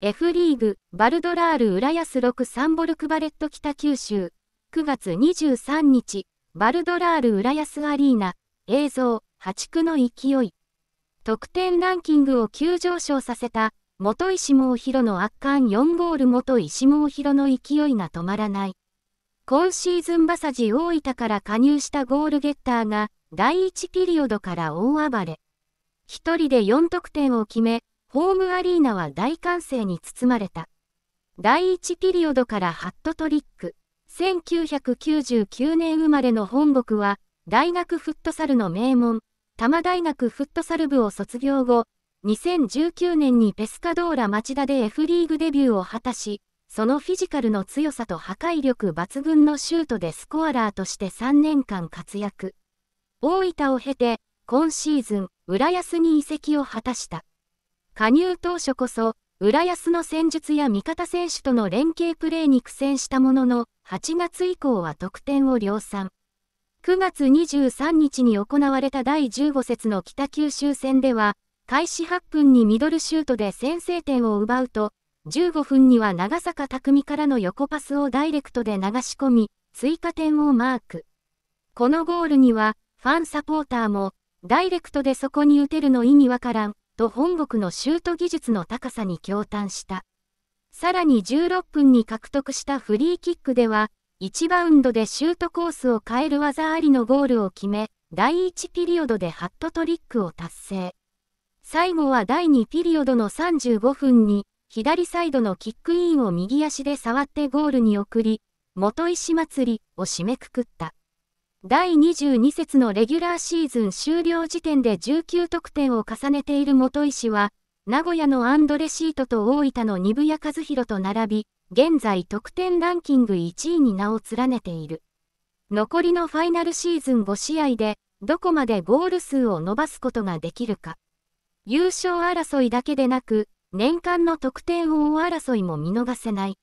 F リーグ、バルドラール浦安6サンボルクバレット北九州、9月23日、バルドラール浦安アリーナ、映像、破竹の勢い。得点ランキングを急上昇させた、元石毛広の圧巻4ゴール元石毛広の勢いが止まらない。今シーズンバサジ大分から加入したゴールゲッターが、第1ピリオドから大暴れ。一人で4得点を決め、ホームアリーナは大歓声に包まれた。第1ピリオドからハットトリック。1999年生まれの本木は、大学フットサルの名門、多摩大学フットサル部を卒業後、2019年にペスカドーラ町田で F リーグデビューを果たし、そのフィジカルの強さと破壊力抜群のシュートでスコアラーとして3年間活躍。大分を経て、今シーズン、浦安に移籍を果たした。加入当初こそ、浦安の戦術や味方選手との連携プレーに苦戦したものの、8月以降は得点を量産。9月23日に行われた第15節の北九州戦では、開始8分にミドルシュートで先制点を奪うと、15分には長坂匠からの横パスをダイレクトで流し込み、追加点をマーク。このゴールには、ファンサポーターも、ダイレクトでそこに打てるの意味わからん、と本国のシュート技術の高さに驚嘆した。さらに16分に獲得したフリーキックでは、1バウンドでシュートコースを変える技ありのゴールを決め、第1ピリオドでハットトリックを達成。最後は第2ピリオドの35分に、左サイドのキックインを右足で触ってゴールに送り、元石祭りを締めくくった。第22節のレギュラーシーズン終了時点で19得点を重ねている元石は、名古屋のアンドレシートと大分の二部屋和弘と並び、現在得点ランキング1位に名を連ねている。残りのファイナルシーズン5試合で、どこまでゴール数を伸ばすことができるか。優勝争いだけでなく、年間の得点王争いも見逃せない。